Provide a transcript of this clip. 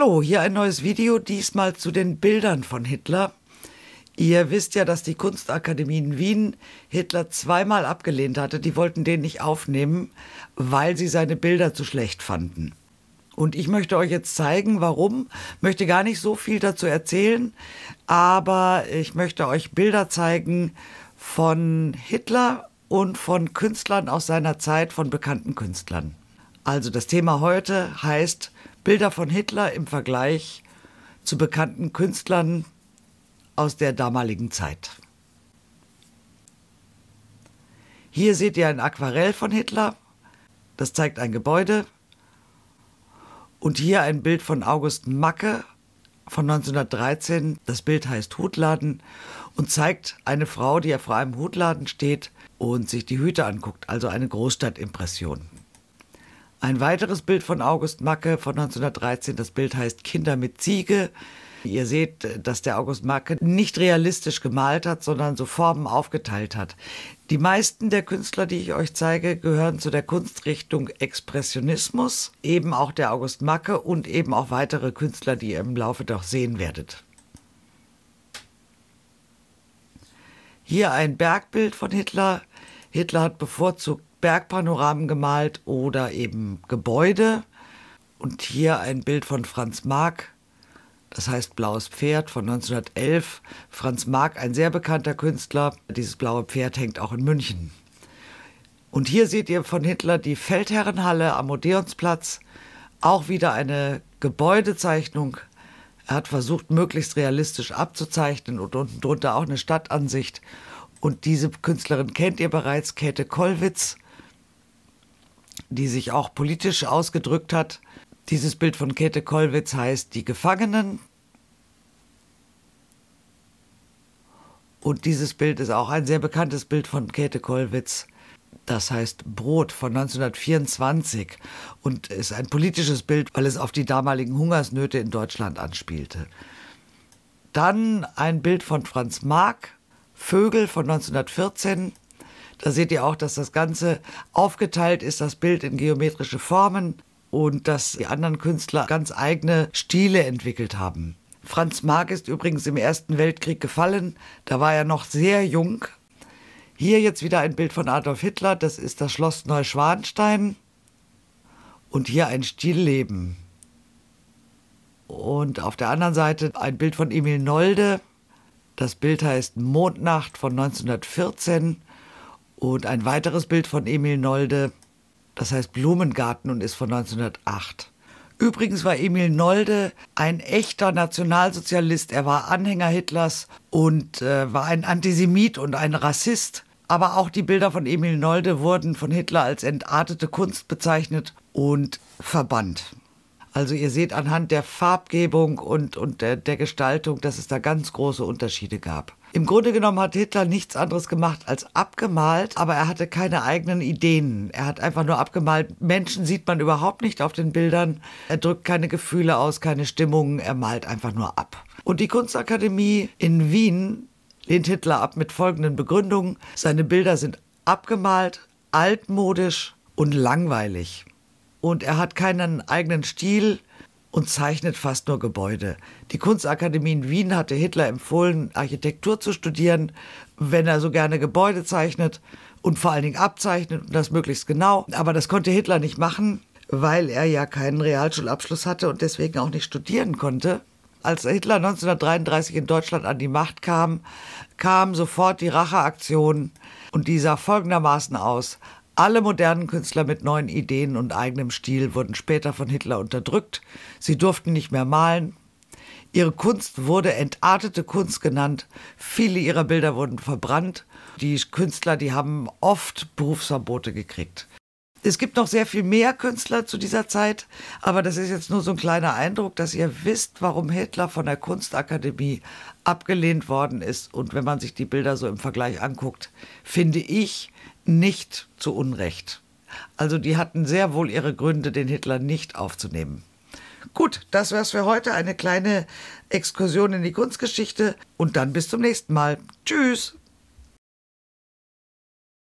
Hallo, hier ein neues Video, diesmal zu den Bildern von Hitler. Ihr wisst ja, dass die Kunstakademie in Wien Hitler zweimal abgelehnt hatte. Die wollten den nicht aufnehmen, weil sie seine Bilder zu schlecht fanden. Und ich möchte euch jetzt zeigen, warum. Möchte gar nicht so viel dazu erzählen, aber ich möchte euch Bilder zeigen von Hitler und von Künstlern aus seiner Zeit, von bekannten Künstlern. Also das Thema heute heißt Bilder von Hitler im Vergleich zu bekannten Künstlern aus der damaligen Zeit. Hier seht ihr ein Aquarell von Hitler, das zeigt ein Gebäude. Und hier ein Bild von August Macke von 1913. Das Bild heißt Hutladen und zeigt eine Frau, die ja vor einem Hutladen steht und sich die Hüte anguckt, also eine Großstadtimpression. Ein weiteres Bild von August Macke von 1913, das Bild heißt Kinder mit Ziege. Ihr seht, dass der August Macke nicht realistisch gemalt hat, sondern so Formen aufgeteilt hat. Die meisten der Künstler, die ich euch zeige, gehören zu der Kunstrichtung Expressionismus, eben auch der August Macke und eben auch weitere Künstler, die ihr im Laufe doch sehen werdet. Hier ein Bergbild von Hitler. Hitler hat bevorzugt Bergpanoramen gemalt oder eben Gebäude. Und hier ein Bild von Franz Marc, das heißt Blaues Pferd von 1911. Franz Marc, ein sehr bekannter Künstler. Dieses blaue Pferd hängt auch in München. Und hier seht ihr von Hitler die Feldherrenhalle am Odeonsplatz. Auch wieder eine Gebäudezeichnung. Er hat versucht, möglichst realistisch abzuzeichnen und unten drunter auch eine Stadtansicht. Und diese Künstlerin kennt ihr bereits, Käthe Kollwitz die sich auch politisch ausgedrückt hat. Dieses Bild von Käthe Kollwitz heißt Die Gefangenen. Und dieses Bild ist auch ein sehr bekanntes Bild von Käthe Kollwitz. Das heißt Brot von 1924 und ist ein politisches Bild, weil es auf die damaligen Hungersnöte in Deutschland anspielte. Dann ein Bild von Franz Marc, Vögel von 1914, da seht ihr auch, dass das Ganze aufgeteilt ist, das Bild in geometrische Formen und dass die anderen Künstler ganz eigene Stile entwickelt haben. Franz Marc ist übrigens im Ersten Weltkrieg gefallen, da war er noch sehr jung. Hier jetzt wieder ein Bild von Adolf Hitler, das ist das Schloss Neuschwanstein und hier ein Stilleben. Und auf der anderen Seite ein Bild von Emil Nolde. Das Bild heißt Mondnacht von 1914 und ein weiteres Bild von Emil Nolde, das heißt Blumengarten und ist von 1908. Übrigens war Emil Nolde ein echter Nationalsozialist. Er war Anhänger Hitlers und äh, war ein Antisemit und ein Rassist. Aber auch die Bilder von Emil Nolde wurden von Hitler als entartete Kunst bezeichnet und verbannt. Also ihr seht anhand der Farbgebung und, und der, der Gestaltung, dass es da ganz große Unterschiede gab. Im Grunde genommen hat Hitler nichts anderes gemacht als abgemalt, aber er hatte keine eigenen Ideen. Er hat einfach nur abgemalt. Menschen sieht man überhaupt nicht auf den Bildern. Er drückt keine Gefühle aus, keine Stimmungen. Er malt einfach nur ab. Und die Kunstakademie in Wien lehnt Hitler ab mit folgenden Begründungen. Seine Bilder sind abgemalt, altmodisch und langweilig und er hat keinen eigenen Stil und zeichnet fast nur Gebäude. Die Kunstakademie in Wien hatte Hitler empfohlen, Architektur zu studieren, wenn er so gerne Gebäude zeichnet und vor allen Dingen abzeichnet und das möglichst genau. Aber das konnte Hitler nicht machen, weil er ja keinen Realschulabschluss hatte und deswegen auch nicht studieren konnte. Als Hitler 1933 in Deutschland an die Macht kam, kam sofort die Racheaktion und die sah folgendermaßen aus. Alle modernen Künstler mit neuen Ideen und eigenem Stil wurden später von Hitler unterdrückt. Sie durften nicht mehr malen. Ihre Kunst wurde entartete Kunst genannt. Viele ihrer Bilder wurden verbrannt. Die Künstler, die haben oft Berufsverbote gekriegt es gibt noch sehr viel mehr Künstler zu dieser Zeit, aber das ist jetzt nur so ein kleiner Eindruck, dass ihr wisst, warum Hitler von der Kunstakademie abgelehnt worden ist. Und wenn man sich die Bilder so im Vergleich anguckt, finde ich nicht zu Unrecht. Also die hatten sehr wohl ihre Gründe, den Hitler nicht aufzunehmen. Gut, das wär's für heute. Eine kleine Exkursion in die Kunstgeschichte. Und dann bis zum nächsten Mal. Tschüss.